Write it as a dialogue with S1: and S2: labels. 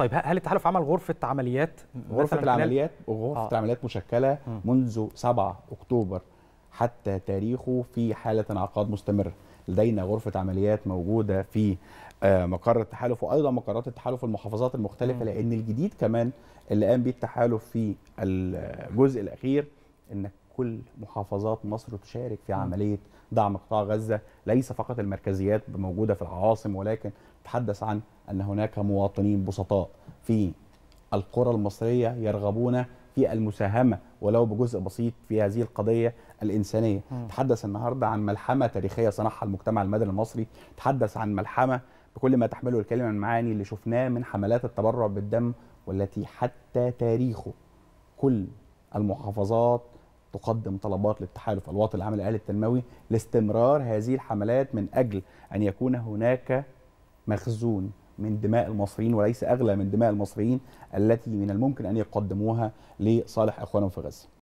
S1: طيب هل التحالف عمل غرفه عمليات غرفه العمليات وغرفه آه. العمليات مشكله منذ 7 اكتوبر حتى تاريخه في حاله انعقاد مستمر لدينا غرفه عمليات موجوده في آه، مقر التحالف وايضا مقرات التحالف في المحافظات المختلفه م. لان الجديد كمان اللي قام به التحالف في الجزء الاخير ان كل محافظات مصر تشارك في عمليه دعم قطاع غزه ليس فقط المركزيات موجوده في العواصم ولكن تحدث عن ان هناك مواطنين بسطاء في القرى المصريه يرغبون في المساهمه ولو بجزء بسيط في هذه القضيه الانسانيه م. تحدث النهارده عن ملحمه تاريخيه صنعها المجتمع المدني المصري تحدث عن ملحمه بكل ما تحمله الكلمه من معاني اللي شفناه من حملات التبرع بالدم والتي حتى تاريخه كل المحافظات تقدم طلبات للتحالف الوطني العام الاهلي التنموي لاستمرار هذه الحملات من اجل ان يكون هناك مخزون من دماء المصريين وليس اغلى من دماء المصريين التي من الممكن ان يقدموها لصالح اخوانهم في غزه